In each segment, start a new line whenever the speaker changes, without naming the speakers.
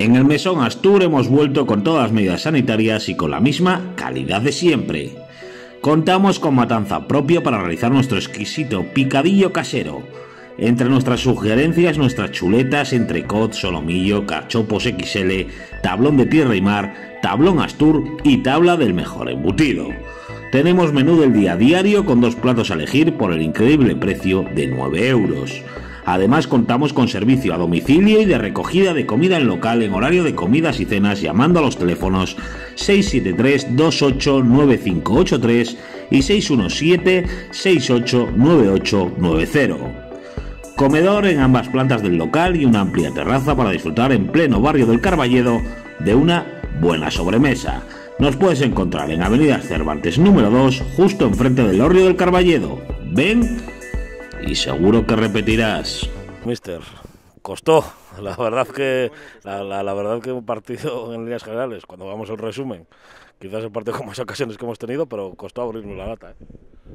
En el Mesón Astur hemos vuelto con todas las medidas sanitarias y con la misma calidad de siempre. Contamos con matanza propia para realizar nuestro exquisito picadillo casero. Entre nuestras sugerencias, nuestras chuletas, entrecot, solomillo, cachopos XL, tablón de tierra y mar, tablón Astur y tabla del mejor embutido. Tenemos menú del día diario con dos platos a elegir por el increíble precio de 9 euros. Además contamos con servicio a domicilio y de recogida de comida en local en horario de comidas y cenas llamando a los teléfonos 673 289583 y 617 689890 comedor en ambas plantas del local y una amplia terraza para disfrutar en pleno barrio del Carballedo de una buena sobremesa. Nos puedes encontrar en Avenida Cervantes número 2, justo enfrente del Orrio del Carballedo. Ven y seguro que repetirás.
Mister, costó. La verdad que la, verdad que un partido en líneas generales, cuando vamos al resumen, quizás el partido con más ocasiones que hemos tenido, pero costó abrirnos la lata. ¿eh?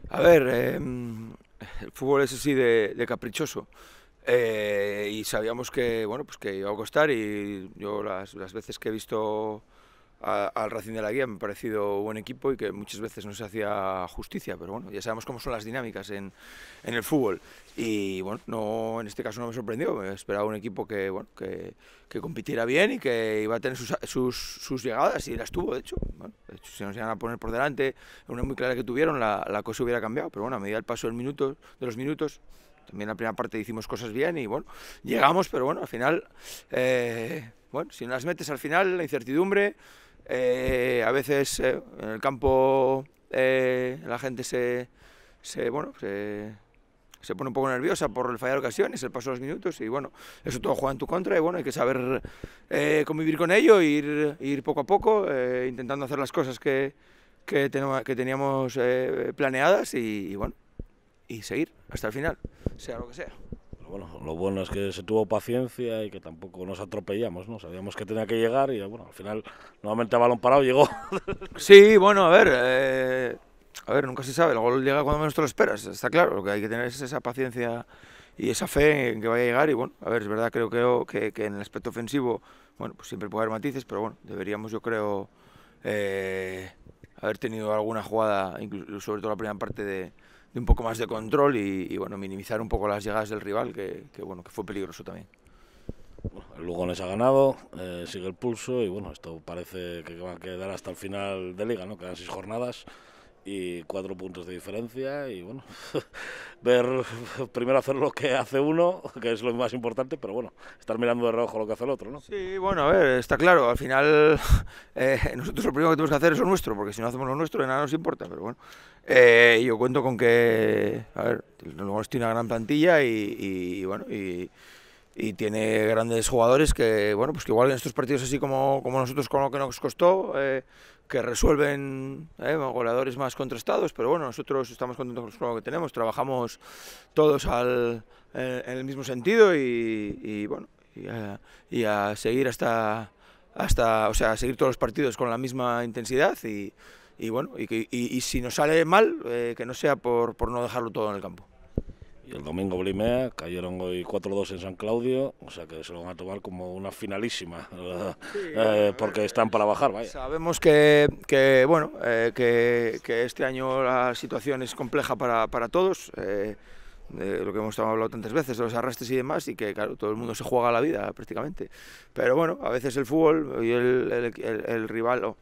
A ver, em, el fútbol es así de, caprichoso. Eh, y sabíamos que bueno pues que iba a costar y yo las, las veces que he visto al Racing de la Guía me ha parecido buen equipo y que muchas veces no se hacía justicia, pero bueno, ya sabemos cómo son las dinámicas en, en el fútbol. Y bueno, no, en este caso no me sorprendió, me esperaba un equipo que, bueno, que, que compitiera bien y que iba a tener sus, sus, llegadas y las tuvo, de hecho. Bueno, hecho, si nos iban a poner por delante, una muy clara que tuvieron, la, cosa hubiera cambiado, pero bueno, a medida del paso minuto, de los minutos, también la primera parte hicimos cosas bien y bueno, llegamos, pero bueno, al final, eh, bueno, si no las metes al final, la incertidumbre... Eh, a veces eh, en el campo eh, la gente se, bueno, se, pone un poco nerviosa por el fallar ocasiones, el paso de los minutos y bueno, eso todo juega en tu contra y bueno, hay que saber convivir con ello, ir, ir poco a poco, intentando hacer las cosas que, teníamos
planeadas y bueno, y seguir hasta el final, sea lo que sea bueno, lo bueno es que se tuvo paciencia y que tampoco nos atropellamos, ¿no? Sabíamos que tenía que llegar y bueno, al final nuevamente a balón parado llegó. Sí, bueno, a ver, eh,
a ver, nunca se sabe, el gol llega cuando menos te lo esperas, está claro, lo que hay que tener es esa paciencia y esa fe en que vaya a llegar y bueno, a ver, es verdad, creo, creo que, en el aspecto ofensivo, bueno, pues siempre puede haber matices, pero bueno, deberíamos yo creo eh, haber tenido alguna jugada, incluso, sobre todo la primera parte de de un poco más de control y, bueno, minimizar un poco las llegadas
del rival, que, bueno, que fue peligroso también. El Lugones ha ganado, eh, sigue el pulso y bueno, esto parece que va a quedar hasta el final de liga, ¿no? Quedan seis jornadas y cuatro puntos de diferencia y bueno, ver primero hacer lo que hace uno, que es lo más importante, pero bueno, estar mirando de rojo lo que hace el otro, ¿no? Sí,
bueno, a ver, está claro, al final eh, nosotros lo primero que tenemos que hacer es lo nuestro, porque si no hacemos lo nuestro de nada nos importa, pero bueno, eh, yo cuento con que, a ver, tiene una gran plantilla y, y bueno, y y tiene grandes jugadores que, bueno, pues que igual en estos partidos así como, como nosotros con lo que nos costó, eh, que resuelven ¿eh? goleadores más contrastados, pero bueno, nosotros estamos contentos con lo que tenemos, trabajamos todos al, eh, en el mismo sentido y, bueno, y a, seguir hasta, hasta, o sea, seguir todos los partidos con la misma intensidad y, y bueno, y, si nos sale mal, eh, que no sea por, por no dejarlo todo en el campo
el domingo Blimea, cayeron hoy 4-2 en San Claudio, o sea que se lo van a tomar como una finalísima, eh, eh, porque están para bajar. Sabemos que, bueno, eh, que,
este año la situación es compleja para, todos lo que hemos hablado tantas veces, de los arrastres y demás, y que claro, todo el mundo se juega la vida prácticamente. Pero bueno, a veces el fútbol y el, rival,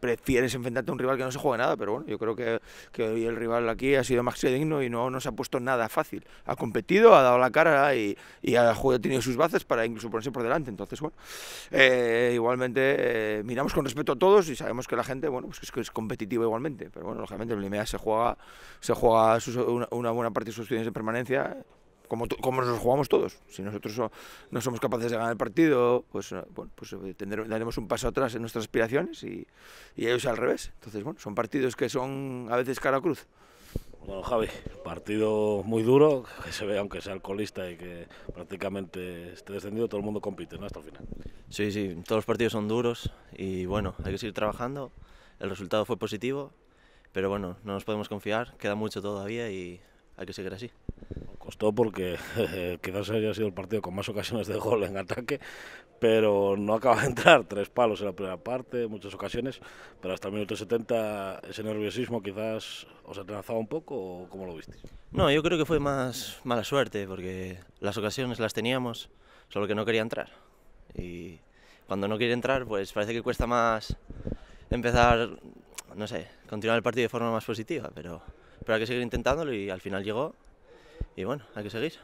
prefieres enfrentarte a un rival que no se juega nada, pero bueno, yo creo que, que hoy el rival aquí ha sido más que digno y no, no se ha puesto nada fácil. Ha competido, ha dado la cara y, ha, tenido sus bases para incluso ponerse por delante. Entonces, bueno, eh, igualmente eh, miramos con respeto a todos y sabemos que la gente, bueno, pues es, que es competitiva igualmente. Pero bueno, lógicamente en el Limea se juega, se juega una, buena parte de sus opciones de permanencia, como, como nos jugamos todos. Si nosotros no somos capaces de ganar el partido, pues, eh, bueno, pues eh, tendremos, daremos un paso atrás en nuestras aspiraciones y, y, ellos al revés. Entonces, bueno, son partidos que son
a veces cara a cruz. Bueno, Javi, partido muy duro, que se ve aunque sea alcoholista y que prácticamente esté descendido, todo el mundo compite ¿no? hasta el final. Sí, sí, todos
los partidos son duros y bueno, hay que seguir trabajando. El resultado fue positivo, pero bueno, no nos podemos confiar, queda mucho todavía y hay que seguir así. Costó porque
quizás haya sido el partido con más ocasiones de gol en ataque, pero no acaba de entrar. Tres palos en la primera parte, muchas ocasiones, pero hasta el minuto 70 ese nerviosismo quizás os ha trenzado un poco, o cómo lo visteis?
No, yo creo que fue más mala suerte, porque las ocasiones las teníamos, solo que no quería entrar. Y cuando no quiere entrar, pues parece que cuesta más empezar, no sé, continuar el partido de forma más positiva, pero pero hay que seguir intentándolo y al final llegó y bueno, hay que seguir.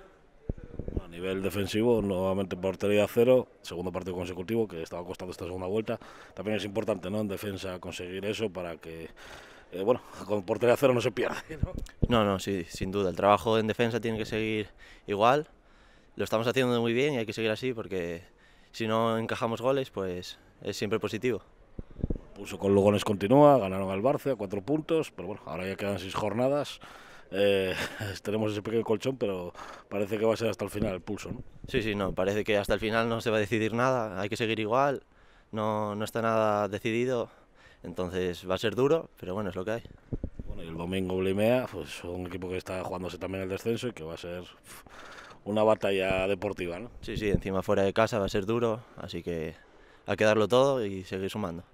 A nivel defensivo, nuevamente portería cero, segundo partido consecutivo que estaba costando esta segunda vuelta. También es importante ¿no? en defensa conseguir eso para que, eh, bueno, con portería cero no se pierda. ¿no?
no, no, sí, sin duda. El trabajo en defensa tiene que seguir igual. Lo estamos haciendo muy bien y hay que seguir así porque si no encajamos goles, pues
es siempre positivo pulso con Lugones continúa, ganaron al Barça, cuatro puntos, pero bueno, ahora ya quedan seis jornadas. Eh, tenemos ese pequeño colchón, pero parece que va a ser hasta el final el pulso, ¿no?
Sí, sí, no, parece que hasta el final no se va a decidir nada, hay que seguir igual, no, no está nada decidido, entonces va a ser duro, pero bueno, es lo que hay.
Bueno, y el domingo Blimea, pues un equipo que está jugándose también el descenso y que va a ser una batalla deportiva, ¿no? Sí, sí, encima fuera de casa va a ser duro, así que hay
que darlo todo y seguir sumando.